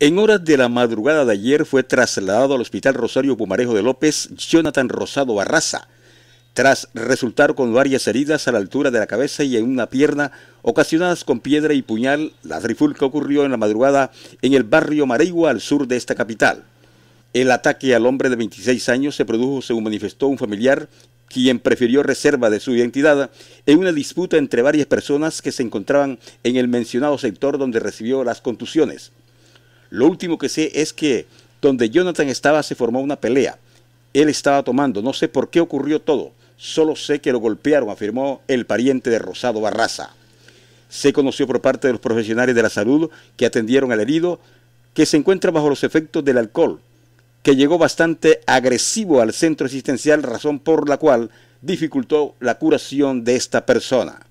En horas de la madrugada de ayer fue trasladado al Hospital Rosario Pumarejo de López Jonathan Rosado Barraza, tras resultar con varias heridas a la altura de la cabeza y en una pierna, ocasionadas con piedra y puñal, la trifulca ocurrió en la madrugada en el barrio Maregua, al sur de esta capital. El ataque al hombre de 26 años se produjo, según manifestó un familiar, quien prefirió reserva de su identidad en una disputa entre varias personas que se encontraban en el mencionado sector donde recibió las contusiones. Lo último que sé es que donde Jonathan estaba se formó una pelea. Él estaba tomando, no sé por qué ocurrió todo. Solo sé que lo golpearon, afirmó el pariente de Rosado Barraza. Se conoció por parte de los profesionales de la salud que atendieron al herido que se encuentra bajo los efectos del alcohol, que llegó bastante agresivo al centro existencial, razón por la cual dificultó la curación de esta persona.